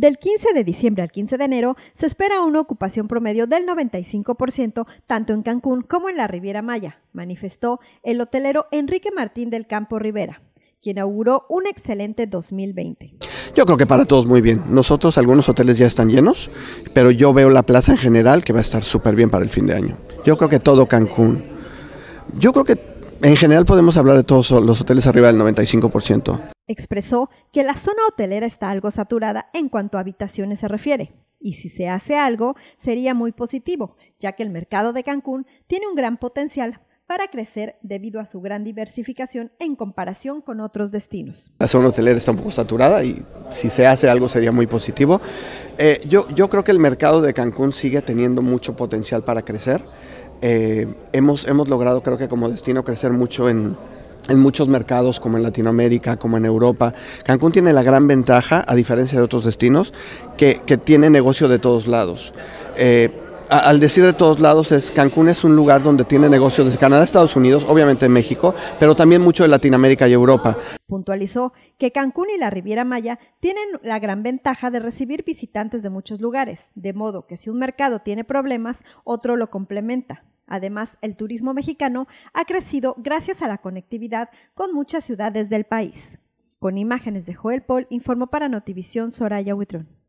Del 15 de diciembre al 15 de enero se espera una ocupación promedio del 95% tanto en Cancún como en la Riviera Maya, manifestó el hotelero Enrique Martín del Campo Rivera quien auguró un excelente 2020. Yo creo que para todos muy bien. Nosotros algunos hoteles ya están llenos, pero yo veo la plaza en general que va a estar súper bien para el fin de año. Yo creo que todo Cancún. Yo creo que en general podemos hablar de todos los hoteles arriba del 95% expresó que la zona hotelera está algo saturada en cuanto a habitaciones se refiere. Y si se hace algo, sería muy positivo, ya que el mercado de Cancún tiene un gran potencial para crecer debido a su gran diversificación en comparación con otros destinos. La zona hotelera está un poco saturada y si se hace algo sería muy positivo. Eh, yo, yo creo que el mercado de Cancún sigue teniendo mucho potencial para crecer. Eh, hemos, hemos logrado, creo que como destino, crecer mucho en, en muchos mercados como en Latinoamérica, como en Europa. Cancún tiene la gran ventaja, a diferencia de otros destinos, que, tiene negocio de todos lados. Eh, al decir de todos lados es Cancún es un lugar donde tiene negocio desde Canadá, Estados Unidos, obviamente México, pero también mucho de Latinoamérica y Europa. Puntualizó que Cancún y la Riviera Maya tienen la gran ventaja de recibir visitantes de muchos lugares, de modo que si un mercado tiene problemas, otro lo complementa. Además, el turismo mexicano ha crecido gracias a la conectividad con muchas ciudades del país. Con imágenes de Joel Paul, informó para Notivisión Soraya Huitrón.